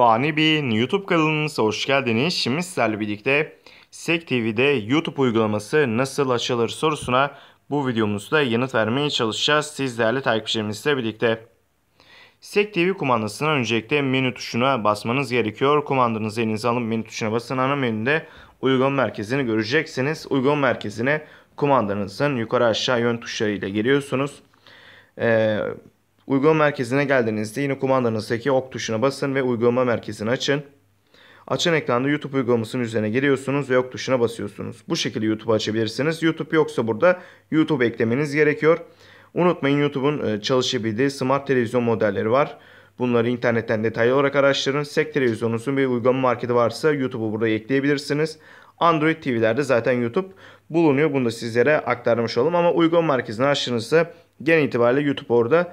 Fani Bey'in YouTube kanalımıza hoş geldiniz. Şimdi sizlerle birlikte Sek TV'de YouTube uygulaması nasıl açılır sorusuna bu videomuzda yanıt vermeye çalışacağız. Sizlerle takipçilerimizle birlikte. Sek TV kumandasına öncelikle menü tuşuna basmanız gerekiyor. Kumandanızı elinize alın menü tuşuna basın. Ana menüde uygulama merkezini göreceksiniz. Uygulama merkezine kumandanızın yukarı aşağı yön tuşlarıyla geliyorsunuz. Ee, Uygulama merkezine geldiğinizde yine kumandanızdaki ok tuşuna basın ve uygulama merkezini açın. Açan ekranda YouTube uygulamasının üzerine giriyorsunuz ve ok tuşuna basıyorsunuz. Bu şekilde YouTube açabilirsiniz. YouTube yoksa burada YouTube eklemeniz gerekiyor. Unutmayın YouTube'un e, çalışabildiği smart televizyon modelleri var. Bunları internetten detaylı olarak araştırın. Sek televizyonunuzun bir uygulama marketi varsa YouTube'u burada ekleyebilirsiniz. Android TV'lerde zaten YouTube bulunuyor. Bunu da sizlere aktarmış olalım. Ama uygulama merkezini açtığınızda genel itibariyle YouTube orada